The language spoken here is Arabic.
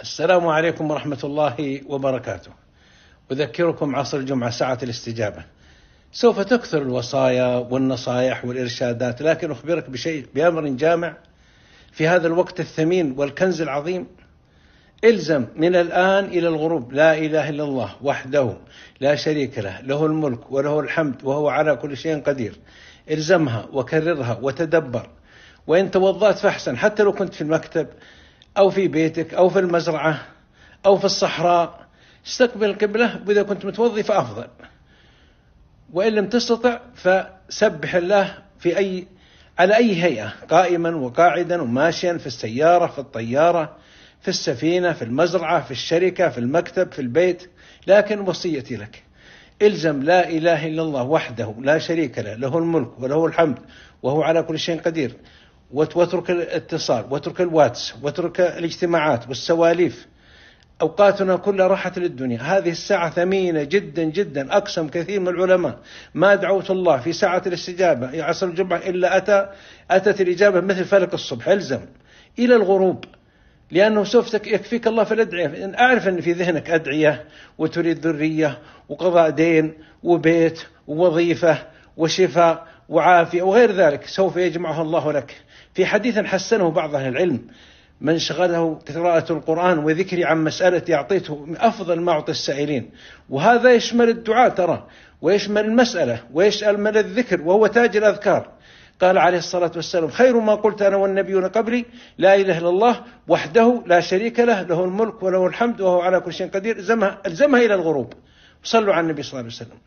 السلام عليكم ورحمة الله وبركاته أذكركم عصر الجمعة ساعة الاستجابة سوف تكثر الوصايا والنصائح والإرشادات لكن أخبرك بشيء بأمر جامع في هذا الوقت الثمين والكنز العظيم الزم من الآن إلى الغروب لا إله إلا الله وحده لا شريك له له الملك وله الحمد وهو على كل شيء قدير الزمها وكررها وتدبر وإن توضأت فاحسن حتى لو كنت في المكتب أو في بيتك أو في المزرعة أو في الصحراء استقبل القبلة وإذا كنت متوضي فأفضل وإن لم تستطع فسبح الله في أي على أي هيئة قائما وقاعدا وماشيا في السيارة في الطيارة في السفينة في المزرعة في الشركة في المكتب في البيت لكن وصيتي لك الزم لا إله إلا الله وحده لا شريك له له الملك وله الحمد وهو على كل شيء قدير واترك الاتصال واترك الواتس واترك الاجتماعات والسواليف أوقاتنا كلها راحت للدنيا هذه الساعة ثمينة جدا جدا أقسم كثير من العلماء ما دعوت الله في ساعة الاستجابة عصر الجمعة إلا أتى أتت الإجابة مثل فلك الصبح الزم إلى الغروب لأنه سوف يكفيك الله في الأدعية أعرف أن في ذهنك أدعية وتريد ذرية وقضاء دين وبيت ووظيفة وشفاء وعافية وغير ذلك سوف يجمعها الله لك في حديث حسنه بعض أهل العلم من شغله قراءة القرآن وذكري عن مسألة يعطيته أفضل ما أعطي السائلين وهذا يشمل الدعاء ترى ويشمل المسألة ويشمل من الذكر وهو تاج الأذكار قال عليه الصلاة والسلام خير ما قلت أنا والنبيون قبلي لا إله إلا الله وحده لا شريك له له الملك وله الحمد وهو على كل شيء قدير ألزمها إلى الغروب صلوا على النبي صلى الله عليه وسلم